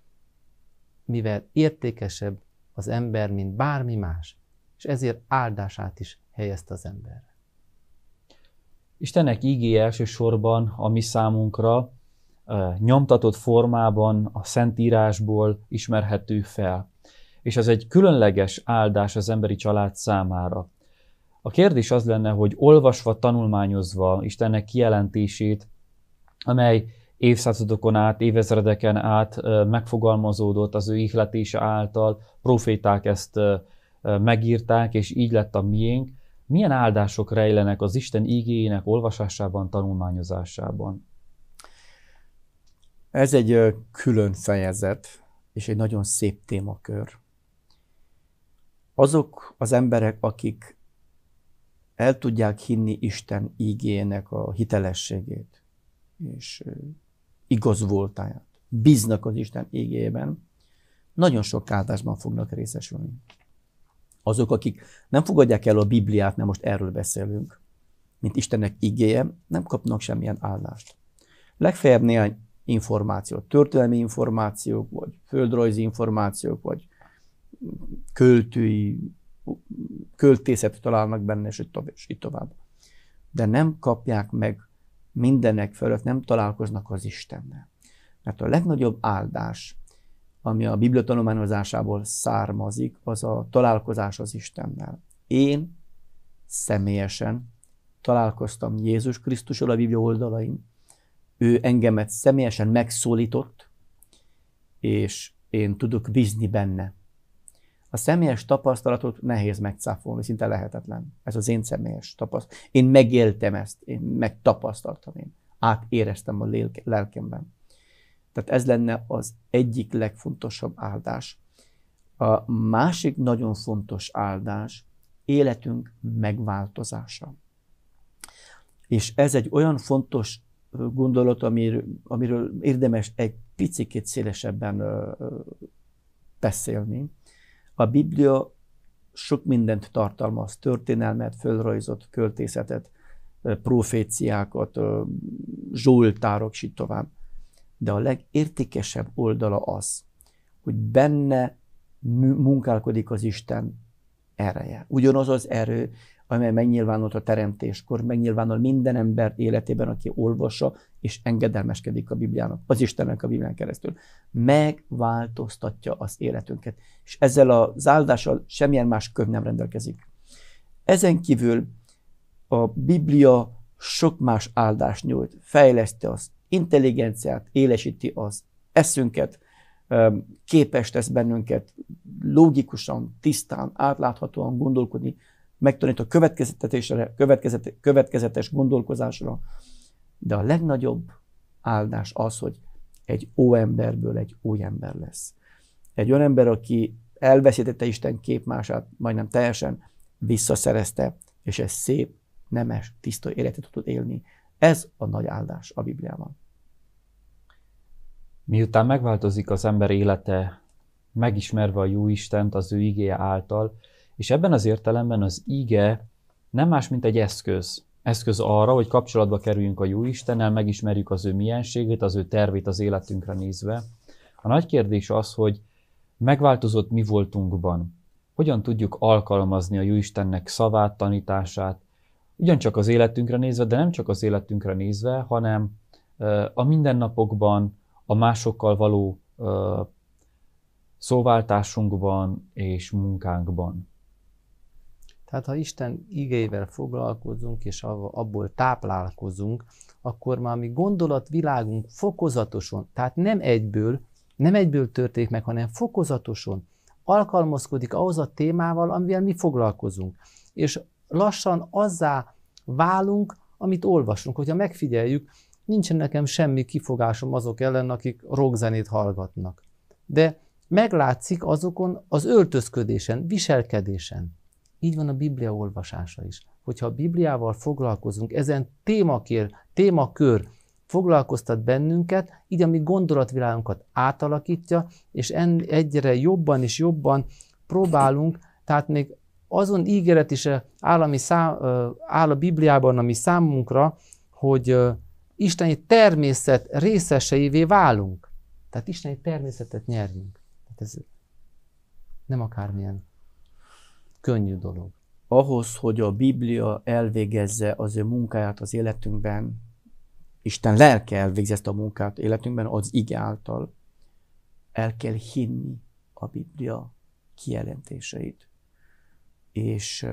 mivel értékesebb az ember, mint bármi más, és ezért áldását is helyezte az emberre. Istenek ígéje elsősorban a mi számunkra nyomtatott formában a Szentírásból ismerhető fel. És ez egy különleges áldás az emberi család számára. A kérdés az lenne, hogy olvasva, tanulmányozva Istennek kijelentését, amely évszázadokon át, évezredeken át megfogalmazódott az ő ihletése által, proféták ezt megírták, és így lett a miénk. Milyen áldások rejlenek az Isten igéjének olvasásában, tanulmányozásában? Ez egy külön fejezet, és egy nagyon szép témakör. Azok az emberek, akik el tudják hinni Isten ígéjének a hitelességét, és igaz voltáját, bíznak az Isten égében, nagyon sok áldásban fognak részesülni. Azok, akik nem fogadják el a Bibliát, mert most erről beszélünk, mint Istennek igéje, nem kapnak semmilyen áldást. Legfeljebb néhány információ, történelmi információk, vagy földrajzi információk, vagy költői, költészet találnak benne, és itt tovább. De nem kapják meg mindenek fölött nem találkoznak az Istennel. Mert a legnagyobb áldás, ami a Biblia tanulmányozásából származik, az a találkozás az Istennel. Én személyesen találkoztam Jézus Krisztusról a Biblia oldalain, ő engemet személyesen megszólított, és én tudok bízni benne. A személyes tapasztalatot nehéz megcáfolni, szinte lehetetlen. Ez az én személyes tapasztalat. Én megéltem ezt, én megtapasztaltam, én átéreztem a lélke, lelkemben. Tehát ez lenne az egyik legfontosabb áldás. A másik nagyon fontos áldás életünk megváltozása. És ez egy olyan fontos gondolat, amiről, amiről érdemes egy picit szélesebben beszélni a Biblia sok mindent tartalmaz, történelmet, földrajzot, költészetet, proféciákat, zsoltárok, és tovább. De a legértékesebb oldala az, hogy benne munkálkodik az Isten ereje. Ugyanaz az erő, amely megnyilvánult a teremtéskor, megnyilvánul minden ember életében, aki olvassa és engedelmeskedik a Bibliának, az Istennek a Biblián keresztül. Megváltoztatja az életünket. És ezzel az áldással semmilyen más könyv nem rendelkezik. Ezen kívül a Biblia sok más áldást nyújt, fejleszti az intelligenciát, élesíti az eszünket, képes tesz bennünket logikusan, tisztán, átláthatóan gondolkodni, megtanít a következetetésre, következet, következetes gondolkozásra, de a legnagyobb áldás az, hogy egy emberből egy új ember lesz. Egy olyan ember, aki elveszítette Isten képmását, majdnem teljesen visszaszerezte, és egy szép, nemes, tiszta életet tudod élni. Ez a nagy áldás a Bibliában. Miután megváltozik az ember élete, megismerve a jó Istent az ő igéje által, és ebben az értelemben az ige nem más, mint egy eszköz. Eszköz arra, hogy kapcsolatba kerüljünk a jó Istennel, megismerjük az ő mienségét, az ő tervét az életünkre nézve. A nagy kérdés az, hogy megváltozott mi voltunkban. Hogyan tudjuk alkalmazni a Jóistennek szavát, tanítását, ugyancsak az életünkre nézve, de nem csak az életünkre nézve, hanem a mindennapokban, a másokkal való szóváltásunkban és munkánkban. Tehát ha Isten igéivel foglalkozunk, és abból táplálkozunk, akkor már mi gondolatvilágunk fokozatosan, tehát nem egyből, nem egyből történik meg, hanem fokozatosan alkalmazkodik ahhoz a témával, amivel mi foglalkozunk. És lassan azzá válunk, amit olvasunk. Hogyha megfigyeljük, nincsen nekem semmi kifogásom azok ellen, akik rockzenét hallgatnak. De meglátszik azokon az öltözködésen, viselkedésen. Így van a Biblia olvasása is. Hogyha a Bibliával foglalkozunk, ezen témakér, témakör foglalkoztat bennünket, így a mi gondolatvilágunkat átalakítja, és en, egyre jobban és jobban próbálunk, tehát még azon ígéret is eh, áll, ami szám, áll a Bibliában, ami számunkra, hogy isteni természet részeseivé válunk. Tehát isteni természetet nyerjünk. Tehát ez nem akármilyen könnyű dolog. Ahhoz, hogy a Biblia elvégezze az ő munkáját az életünkben, Isten lelke elvégzi ezt a munkát életünkben az ige által, el kell hinni a Biblia kijelentéseit, és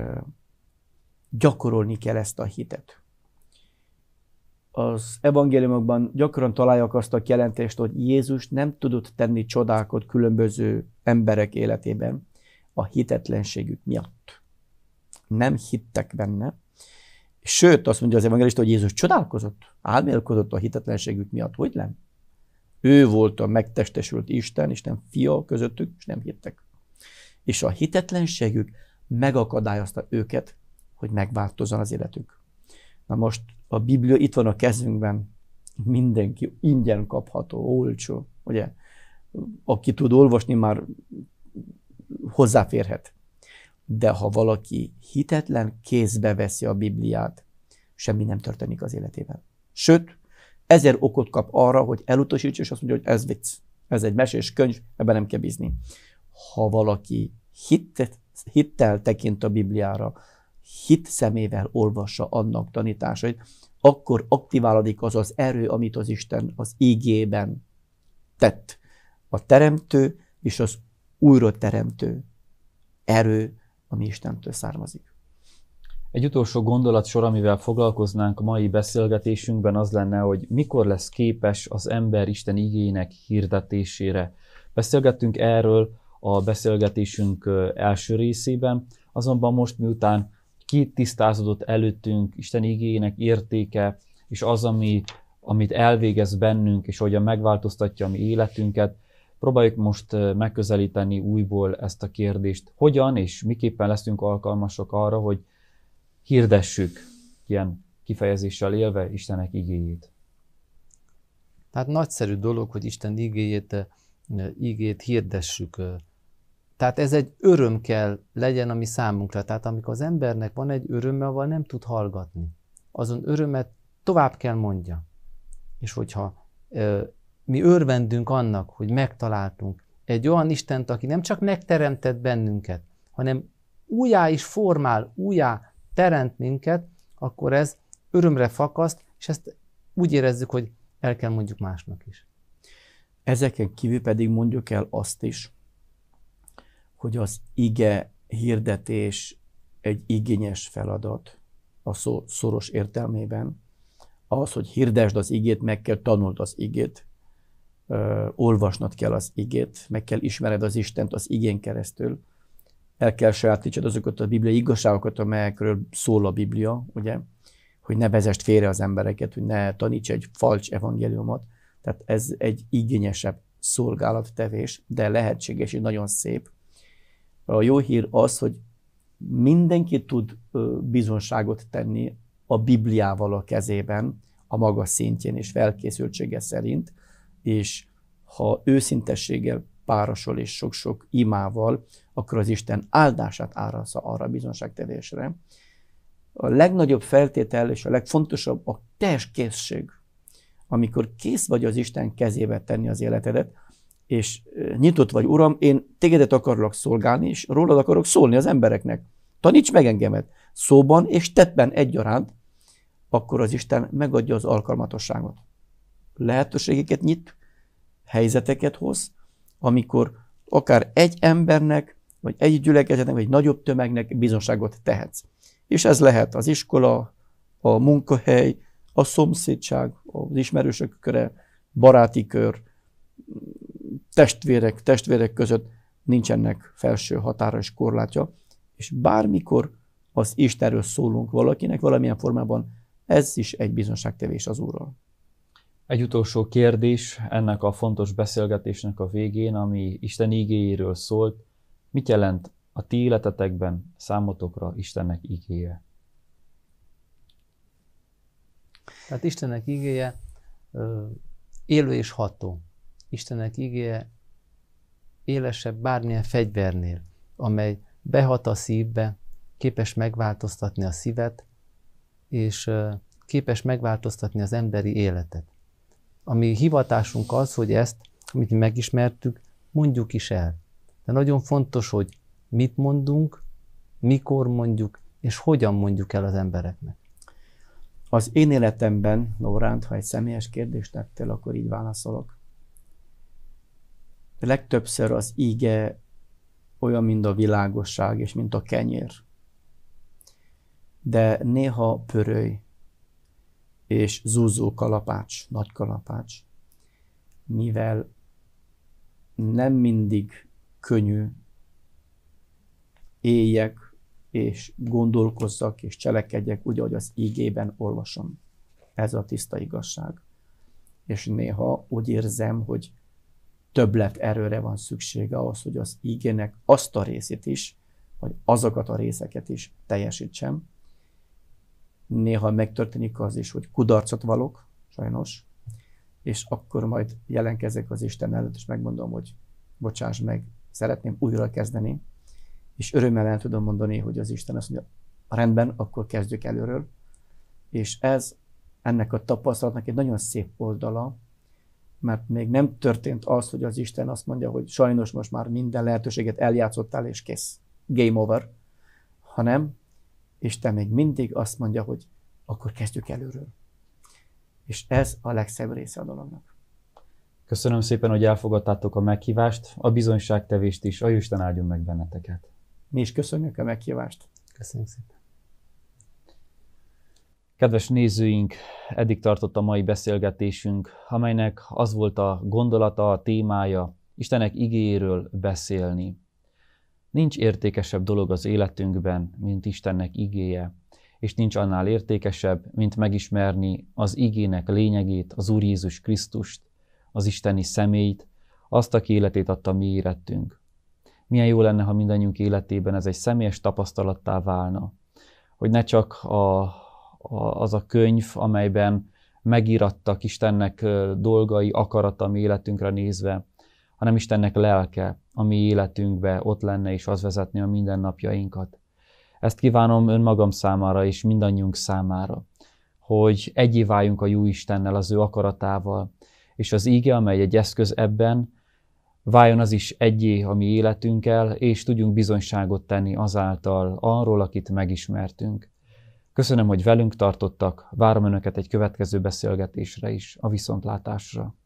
gyakorolni kell ezt a hitet. Az evangéliumokban gyakran találják azt a kijelentést, hogy Jézus nem tudott tenni csodákat különböző emberek életében, a hitetlenségük miatt. Nem hittek benne, Sőt, azt mondja az evangelista, hogy Jézus csodálkozott, álmélkozott a hitetlenségük miatt. Hogy nem? Ő volt a megtestesült Isten, Isten fia közöttük, és nem hittek. És a hitetlenségük megakadályozta őket, hogy megváltozzon az életük. Na most a Biblia itt van a kezünkben, mindenki ingyen kapható, olcsó, ugye? Aki tud olvasni, már hozzáférhet. De ha valaki hitetlen kézbe veszi a Bibliát, semmi nem történik az életében. Sőt, ezer okot kap arra, hogy elutasítsa, és azt mondja, hogy ez vicc, ez egy mesés könyv, ebben nem kell bízni. Ha valaki hittet, hittel tekint a Bibliára, hit szemével olvassa annak tanításait, akkor aktiválódik az az erő, amit az Isten az ígében tett. A teremtő és az újrateremtő erő, ami Istentől származik. Egy utolsó gondolatsor, amivel foglalkoznánk a mai beszélgetésünkben, az lenne, hogy mikor lesz képes az ember Isten igének hirdetésére. Beszélgettünk erről a beszélgetésünk első részében, azonban most miután tisztázódott előttünk Isten igének értéke, és az, ami, amit elvégez bennünk, és hogyan megváltoztatja a mi életünket, Próbáljuk most megközelíteni újból ezt a kérdést, hogyan és miképpen leszünk alkalmasok arra, hogy hirdessük ilyen kifejezéssel élve Istenek igéjét. Tehát nagyszerű dolog, hogy Isten igéjét, igét hirdessük. Tehát ez egy öröm kell legyen, ami számunkra. Tehát amikor az embernek van egy öröme, avval nem tud hallgatni. Azon örömet tovább kell mondja. És hogyha mi örvendünk annak, hogy megtaláltunk egy olyan Istent, aki nem csak megteremtett bennünket, hanem újjá is formál, újjá teremt minket, akkor ez örömre fakaszt, és ezt úgy érezzük, hogy el kell mondjuk másnak is. Ezeken kívül pedig mondjuk el azt is, hogy az ige hirdetés egy igényes feladat a szó, szoros értelmében. Az, hogy hirdesd az igét, meg kell tanuld az igét, olvasnod kell az igét, meg kell ismered az Istent az igén keresztül, el kell sajátítsad azokat a bibliai igazságokat, amelyekről szól a Biblia, ugye, hogy ne vezest félre az embereket, hogy ne taníts egy falcs evangéliumot. Tehát ez egy igényesebb szolgálattevés, de lehetséges és nagyon szép. A jó hír az, hogy mindenki tud bizonságot tenni a Bibliával a kezében, a maga szintjén és felkészültsége szerint, és ha őszintességgel párosol és sok-sok imával, akkor az Isten áldását árasza arra a bizonságtevésre. A legnagyobb feltétel és a legfontosabb a teljes készség, amikor kész vagy az Isten kezébe tenni az életedet, és nyitott vagy, Uram, én tégedet akarlak szolgálni, és rólad akarok szólni az embereknek. Taníts meg engemet szóban és tettben egyaránt, akkor az Isten megadja az alkalmatosságot lehetőségeket nyit, helyzeteket hoz, amikor akár egy embernek, vagy egy gyülekezetnek, vagy egy nagyobb tömegnek bizonságot tehetsz. És ez lehet az iskola, a munkahely, a szomszédság, az ismerősök köre, baráti kör, testvérek, testvérek között nincsenek felső határa és korlátja, és bármikor az Istenről szólunk valakinek valamilyen formában, ez is egy bizonságtevés az Úrral. Egy utolsó kérdés ennek a fontos beszélgetésnek a végén, ami Isten igéjéről szólt. Mit jelent a ti életetekben számotokra Istennek igéje? Tehát Istennek igéje élő és ható. Istennek igéje élesebb bármilyen fegyvernél, amely behat a szívbe, képes megváltoztatni a szívet, és képes megváltoztatni az emberi életet a mi hivatásunk az, hogy ezt, amit mi megismertük, mondjuk is el. De nagyon fontos, hogy mit mondunk, mikor mondjuk, és hogyan mondjuk el az embereknek. Az én életemben, Lóránt, ha egy személyes kérdést tettél, akkor így válaszolok. De legtöbbször az íge olyan, mint a világosság, és mint a kenyér. De néha pörölj, és zúzó kalapács, nagy kalapács, mivel nem mindig könnyű éljek, és gondolkozzak, és cselekedjek, úgy, ahogy az ígében olvasom. Ez a tiszta igazság. És néha úgy érzem, hogy többlet erőre van szüksége ahhoz, hogy az ígének azt a részét is, vagy azokat a részeket is teljesítsem, Néha megtörténik az is, hogy kudarcot valok, sajnos, és akkor majd jelenkezek az Isten előtt, és megmondom, hogy bocsáss meg, szeretném újra kezdeni, és örömmel el tudom mondani, hogy az Isten azt mondja, rendben, akkor kezdjük előről. És ez ennek a tapasztalatnak egy nagyon szép oldala, mert még nem történt az, hogy az Isten azt mondja, hogy sajnos most már minden lehetőséget eljátszottál, és kész, game over, hanem és te még mindig azt mondja, hogy akkor kezdjük előről. És ez a legszebb része a dolognak. Köszönöm szépen, hogy elfogadtátok a meghívást, a bizonyságtevést is. A Isten áldjon meg benneteket. Mi is köszönjük a meghívást. Köszönöm szépen. Kedves nézőink, eddig tartott a mai beszélgetésünk, amelynek az volt a gondolata, a témája, Istenek igéről beszélni. Nincs értékesebb dolog az életünkben, mint Istennek igéje, és nincs annál értékesebb, mint megismerni az igének lényegét, az Úr Jézus Krisztust, az isteni személyt, azt, aki életét adta mi életünk. Milyen jó lenne, ha mindannyiunk életében ez egy személyes tapasztalattá válna, hogy ne csak a, a, az a könyv, amelyben megírattak Istennek dolgai, akarata mi életünkre nézve, hanem Istennek lelke, ami életünkbe ott lenne és az vezetni a mindennapjainkat. Ezt kívánom önmagam számára és mindannyiunk számára, hogy egyé váljunk a jó Istennel, az ő akaratával, és az íge, amely egy eszköz ebben, váljon az is egyé a mi életünkkel, és tudjunk bizonyságot tenni azáltal arról, akit megismertünk. Köszönöm, hogy velünk tartottak, várom Önöket egy következő beszélgetésre is, a viszontlátásra.